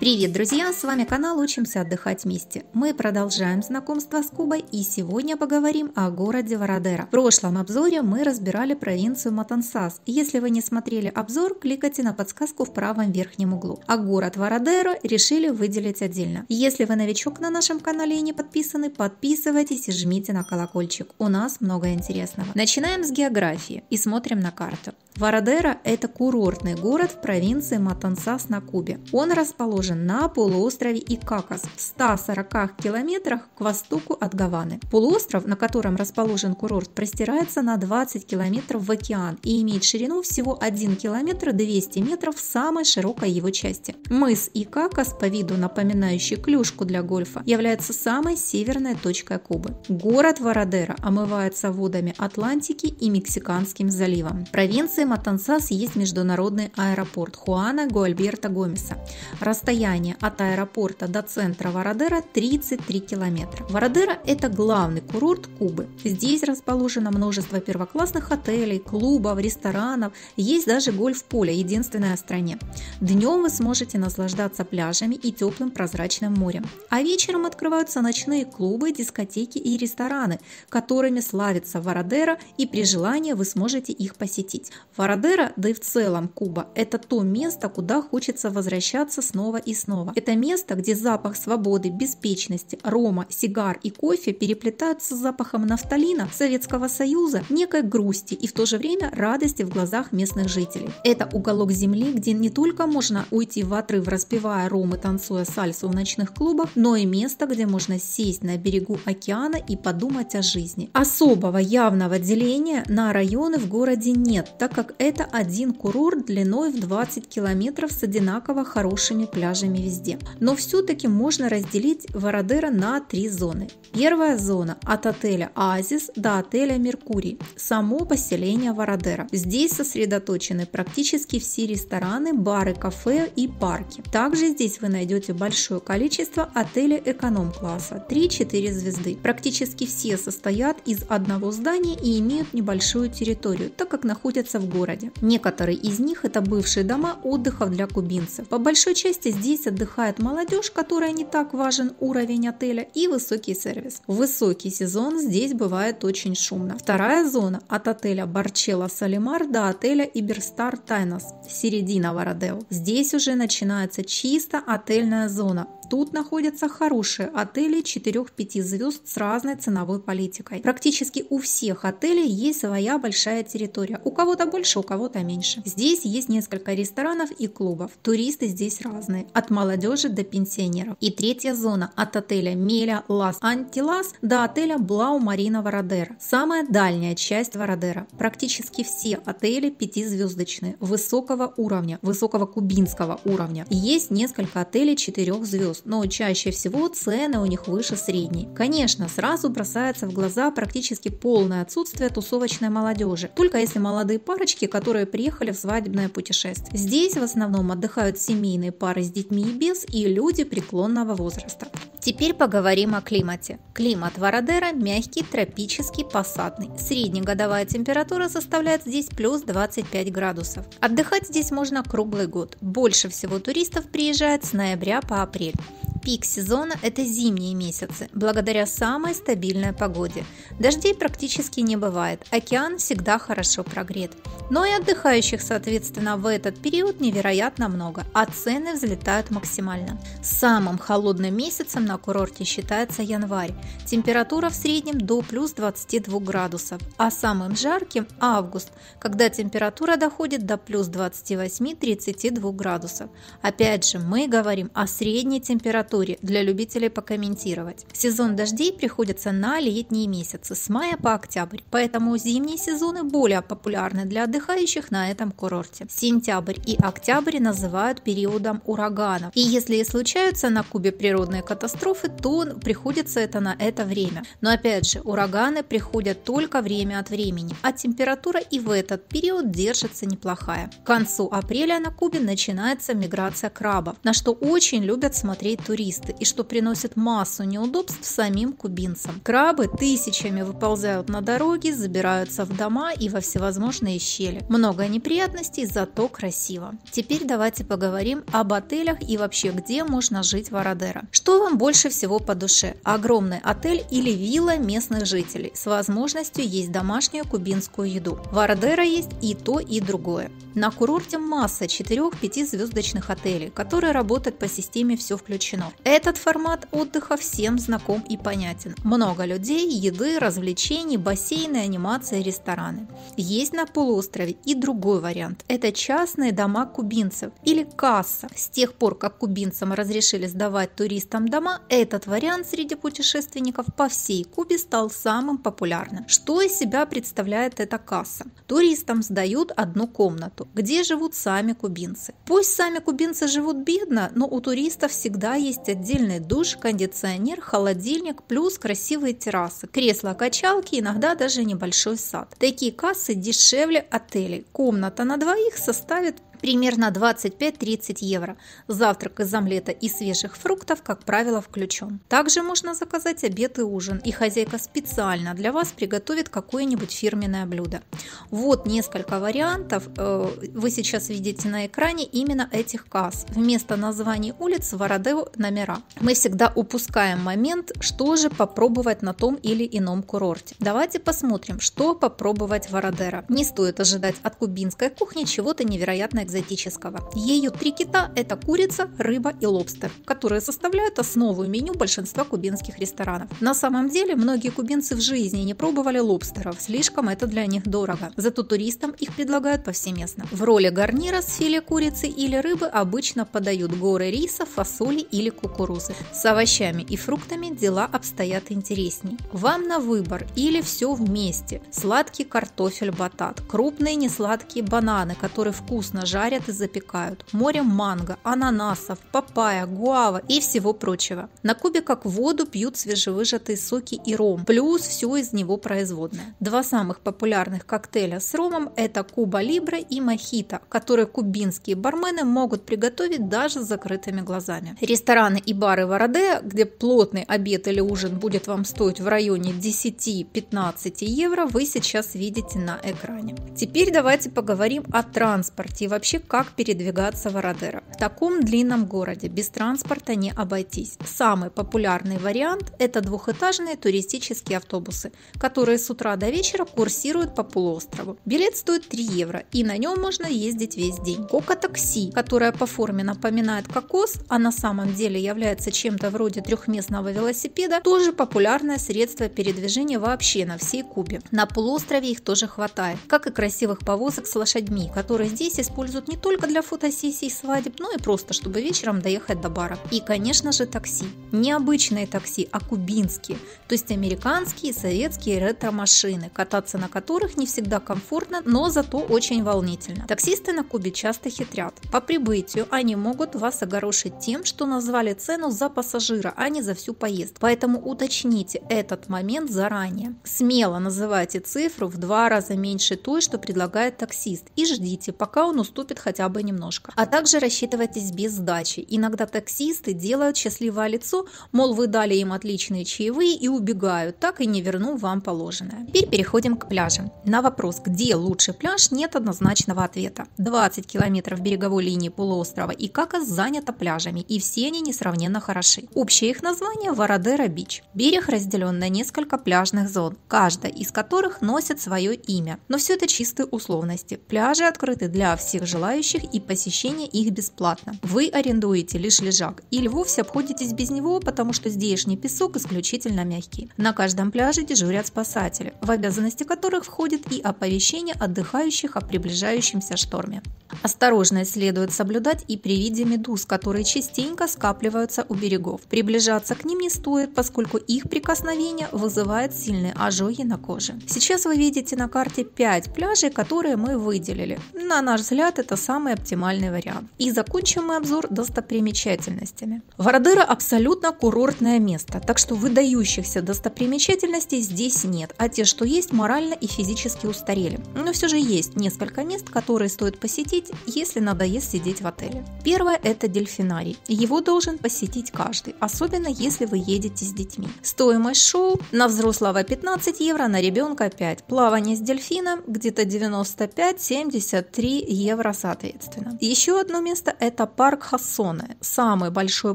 Привет, друзья! С вами канал «Учимся отдыхать вместе». Мы продолжаем знакомство с Кубой и сегодня поговорим о городе Вородера. В прошлом обзоре мы разбирали провинцию Матансас. Если вы не смотрели обзор, кликайте на подсказку в правом верхнем углу. А город Вородера решили выделить отдельно. Если вы новичок на нашем канале и не подписаны, подписывайтесь и жмите на колокольчик. У нас много интересного. Начинаем с географии и смотрим на карту. Вородера – это курортный город в провинции Матансас на Кубе. Он расположен расположен на полуострове Икакас в 140 километрах к востоку от Гаваны. Полуостров, на котором расположен курорт, простирается на 20 километров в океан и имеет ширину всего 1 километр 200 метров в самой широкой его части. Мыс Икакас, по виду напоминающий клюшку для гольфа, является самой северной точкой Кубы. Город Вородера омывается водами Атлантики и Мексиканским заливом. В провинции Матансас есть международный аэропорт Хуана Гуальберта Гомеса. Расстояние Расстояние от аэропорта до центра Вородера 33 километра. Вородера – это главный курорт Кубы. Здесь расположено множество первоклассных отелей, клубов, ресторанов, есть даже гольф-поле, единственное в стране. Днем вы сможете наслаждаться пляжами и теплым прозрачным морем. А вечером открываются ночные клубы, дискотеки и рестораны, которыми славится Вородера, и при желании вы сможете их посетить. Вородера, да и в целом Куба – это то место, куда хочется возвращаться снова и снова. Это место, где запах свободы, беспечности, рома, сигар и кофе переплетаются с запахом нафталина Советского Союза, некой грусти и в то же время радости в глазах местных жителей. Это уголок земли, где не только можно уйти в отрыв, распевая ром и танцуя сальсу в ночных клубах, но и место, где можно сесть на берегу океана и подумать о жизни. Особого явного деления на районы в городе нет, так как это один курорт длиной в 20 километров с одинаково хорошими пляжами продажами везде. Но все-таки можно разделить Вородера на три зоны. Первая зона от отеля Азис до отеля Меркурий, само поселение Вородера. Здесь сосредоточены практически все рестораны, бары, кафе и парки. Также здесь вы найдете большое количество отелей эконом-класса 3-4 звезды. Практически все состоят из одного здания и имеют небольшую территорию, так как находятся в городе. Некоторые из них это бывшие дома отдыха для кубинцев. По большой части здесь Здесь отдыхает молодежь, которая не так важен уровень отеля и высокий сервис. В высокий сезон здесь бывает очень шумно. Вторая зона от отеля Барчела Салимар до отеля Иберстар Тайнос середина Вородео. Здесь уже начинается чисто отельная зона, Тут находятся хорошие отели 4-5 звезд с разной ценовой политикой. Практически у всех отелей есть своя большая территория. У кого-то больше, у кого-то меньше. Здесь есть несколько ресторанов и клубов. Туристы здесь разные от молодежи до пенсионеров. И третья зона от отеля Меля Лас Антилас до отеля Блау Марина Вородера. Самая дальняя часть Вородера. Практически все отели пятизвездочные, высокого уровня, высокого кубинского уровня. Есть несколько отелей четырех звезд, но чаще всего цены у них выше средней. Конечно, сразу бросается в глаза практически полное отсутствие тусовочной молодежи, только если молодые парочки, которые приехали в свадебное путешествие. Здесь в основном отдыхают семейные пары с детьми Дэвид Мибис и люди преклонного возраста. Теперь поговорим о климате. Климат Вородера мягкий, тропический, посадный. Среднегодовая температура составляет здесь плюс 25 градусов. Отдыхать здесь можно круглый год. Больше всего туристов приезжает с ноября по апрель. Пик сезона – это зимние месяцы, благодаря самой стабильной погоде. Дождей практически не бывает, океан всегда хорошо прогрет. Но и отдыхающих, соответственно, в этот период невероятно много, а цены взлетают максимально. Самым холодным месяцем на курорте считается январь. Температура в среднем до плюс 22 градусов, а самым жарким – август, когда температура доходит до плюс 28-32 градусов. Опять же, мы говорим о средней температуре литературе для любителей покомментировать. Сезон дождей приходится на летние месяцы с мая по октябрь, поэтому зимние сезоны более популярны для отдыхающих на этом курорте. Сентябрь и октябрь называют периодом ураганов. И если и случаются на Кубе природные катастрофы, то приходится это на это время. Но опять же, ураганы приходят только время от времени, а температура и в этот период держится неплохая. К концу апреля на Кубе начинается миграция крабов, на что очень любят смотреть туристы туристы и что приносит массу неудобств самим кубинцам. Крабы тысячами выползают на дороги, забираются в дома и во всевозможные щели. Много неприятностей, зато красиво. Теперь давайте поговорим об отелях и вообще где можно жить в Арадера. Что вам больше всего по душе? Огромный отель или вилла местных жителей с возможностью есть домашнюю кубинскую еду. В Арадера есть и то, и другое. На курорте масса 4-5 звездочных отелей, которые работают по системе «все включено» канал. Этот формат отдыха всем знаком и понятен. Много людей, еды, развлечений, бассейны, анимация, рестораны. Есть на полуострове и другой вариант. Это частные дома кубинцев или касса. С тех пор, как кубинцам разрешили сдавать туристам дома, этот вариант среди путешественников по всей Кубе стал самым популярным. Что из себя представляет эта касса? Туристам сдают одну комнату, где живут сами кубинцы. Пусть сами кубинцы живут бедно, но у туристов всегда есть есть отдельный душ, кондиционер, холодильник, плюс красивые террасы, кресла-качалки, иногда даже небольшой сад. Такие кассы дешевле отелей. Комната на двоих составит примерно 25-30 евро. Завтрак из омлета и свежих фруктов, как правило, включен. Также можно заказать обед и ужин, и хозяйка специально для вас приготовит какое-нибудь фирменное блюдо. Вот несколько вариантов, э, вы сейчас видите на экране именно этих касс. Вместо названий улиц в Вородео написано номера. Мы всегда упускаем момент, что же попробовать на том или ином курорте. Давайте посмотрим, что попробовать в Вородера. Не стоит ожидать от кубинской кухни чего-то невероятно экзотического. Ее три кита – это курица, рыба и лобстер, которые составляют основу меню большинства кубинских ресторанов. На самом деле, многие кубинцы в жизни не пробовали лобстеров, слишком это для них дорого. Зато туристам их предлагают повсеместно. В роли гарнира с филе курицы или рыбы обычно подают горы риса, фасоли или кукурузы. С овощами и фруктами дела обстоят интересней. Вам на выбор или все вместе. Сладкий картофель батат, крупные несладкие бананы, которые вкусно жарят и запекают, море манго, ананасов, папайя, гуава и всего прочего. На Кубе как воду пьют свежевыжатые соки и ром, плюс все из него производное. Два самых популярных коктейля с ромом – это Куба Либра и Мохито, которые кубинские бармены могут приготовить даже с закрытыми глазами. Ресторан рестораны и бары в Араде, где плотный обед или ужин будет вам стоить в районе 10-15 евро, вы сейчас видите на экране. Теперь давайте поговорим о транспорте и вообще как передвигаться в Арадера. В таком длинном городе без транспорта не обойтись. Самый популярный вариант – это двухэтажные туристические автобусы, которые с утра до вечера курсируют по полуострову. Билет стоит 3 евро, и на нем можно ездить весь день. Кока-такси, которое по форме напоминает кокос, а на самом деле или является чем-то вроде трехместного велосипеда, тоже популярное средство передвижения вообще на всей Кубе. На полуострове их тоже хватает, как и красивых повозок с лошадьми, которые здесь используют не только для фотосессий свадеб, но и просто, чтобы вечером доехать до бара. И, конечно же, такси. Не обычные такси, а кубинские, то есть американские советские ретро-машины, кататься на которых не всегда комфортно, но зато очень волнительно. Таксисты на Кубе часто хитрят. По прибытию они могут вас огорошить тем, что назвали назвали цену за пассажира, а не за всю поездку. Поэтому уточните этот момент заранее. Смело называйте цифру в два раза меньше той, что предлагает таксист, и ждите, пока он уступит хотя бы немножко. А также рассчитывайтесь без сдачи. Иногда таксисты делают счастливое лицо, мол, вы дали им отличные чаевые и убегают, так и не верну вам положенное. Теперь переходим к пляжам. На вопрос, где лучший пляж, нет однозначного ответа. 20 километров береговой линии полуострова и Какас занято пляжами, и все они несравненно хороши. Общее их название – Вородера Бич. Берег разделен на несколько пляжных зон, каждая из которых носит свое имя. Но все это чистые условности. Пляжи открыты для всех желающих и посещение их бесплатно. Вы арендуете лишь лежак или вовсе обходитесь без него, потому что здешний песок исключительно мягкий. На каждом пляже дежурят спасатели, в обязанности которых входит и оповещение отдыхающих о приближающемся шторме. Осторожность следует соблюдать и при виде медуз, которые частенько скапливаются накапливаются у берегов. Приближаться к ним не стоит, поскольку их прикосновение вызывает сильные ожоги на коже. Сейчас вы видите на карте 5 пляжей, которые мы выделили. На наш взгляд, это самый оптимальный вариант. И закончим мы обзор достопримечательностями. Вородыра абсолютно курортное место, так что выдающихся достопримечательностей здесь нет, а те, что есть, морально и физически устарели. Но все же есть несколько мест, которые стоит посетить, если надоест сидеть в отеле. Первое – это дельфинарий. Его должен должен посетить каждый, особенно если вы едете с детьми. Стоимость шоу на взрослого 15 евро, на ребенка 5. Плавание с дельфином где-то 95-73 евро соответственно. Еще одно место это парк Хассоне, самый большой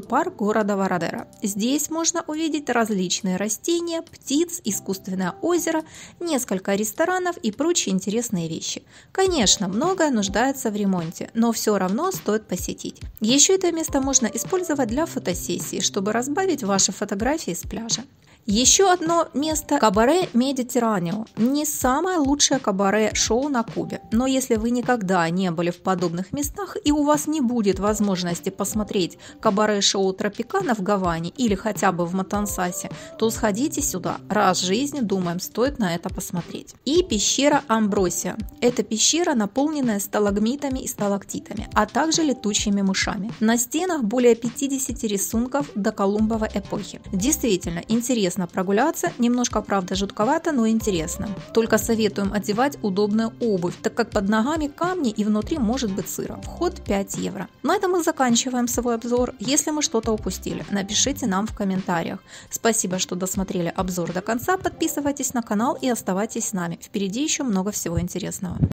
парк города Вородера. Здесь можно увидеть различные растения, птиц, искусственное озеро, несколько ресторанов и прочие интересные вещи. Конечно, многое нуждается в ремонте, но все равно стоит посетить. Еще это место можно использовать для фотосессии, чтобы разбавить ваши фотографии с пляжа. Еще одно место – кабаре Медитеранио. Не самое лучшее кабаре-шоу на Кубе, но если вы никогда не были в подобных местах и у вас не будет возможности посмотреть кабаре-шоу Тропикана в Гаване или хотя бы в Матансасе, то сходите сюда, раз в жизни, думаем, стоит на это посмотреть. И пещера Амбросия. Это пещера, наполненная сталагмитами и сталактитами, а также летучими мышами. На стенах более 50 рисунков до Колумбовой эпохи. Действительно, интересно интересно прогуляться, немножко, правда, жутковато, но интересно. Только советуем одевать удобную обувь, так как под ногами камни и внутри может быть сыро. Вход 5 евро. На этом мы заканчиваем свой обзор. Если мы что-то упустили, напишите нам в комментариях. Спасибо, что досмотрели обзор до конца. Подписывайтесь на канал и оставайтесь с нами. Впереди еще много всего интересного.